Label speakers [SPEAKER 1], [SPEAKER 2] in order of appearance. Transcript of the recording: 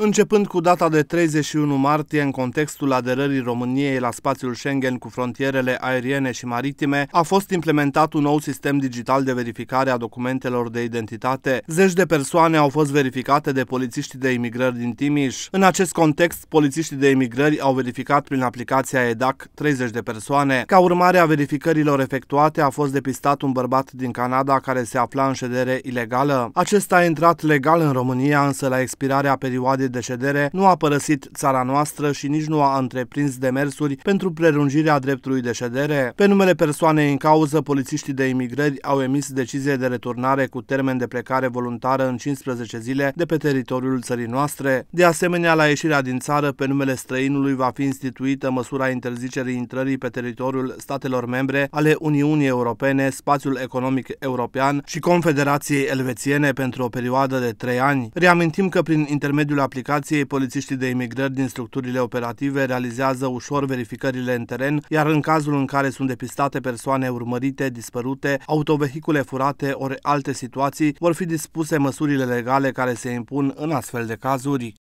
[SPEAKER 1] Începând cu data de 31 martie, în contextul aderării României la spațiul Schengen cu frontierele aeriene și maritime, a fost implementat un nou sistem digital de verificare a documentelor de identitate. Zeci de persoane au fost verificate de polițiștii de imigrări din Timiș. În acest context, polițiștii de imigrări au verificat prin aplicația EDAC 30 de persoane. Ca urmare a verificărilor efectuate, a fost depistat un bărbat din Canada care se afla în ședere ilegală. Acesta a intrat legal în România, însă la expirarea perioadei de deședere nu a părăsit țara noastră și nici nu a întreprins demersuri pentru prelungirea dreptului de ședere. Pe numele persoanei în cauză, polițiștii de imigrări au emis decizie de returnare cu termen de plecare voluntară în 15 zile de pe teritoriul țării noastre. De asemenea, la ieșirea din țară, pe numele străinului va fi instituită măsura interzicerii intrării pe teritoriul statelor membre ale Uniunii Europene, Spațiul Economic European și Confederației Elvețiene pentru o perioadă de trei ani. Reamintim că prin intermediul aplicației aplicației, polițiștii de imigrări din structurile operative realizează ușor verificările în teren, iar în cazul în care sunt depistate persoane urmărite, dispărute, autovehicule furate ori alte situații, vor fi dispuse măsurile legale care se impun în astfel de cazuri.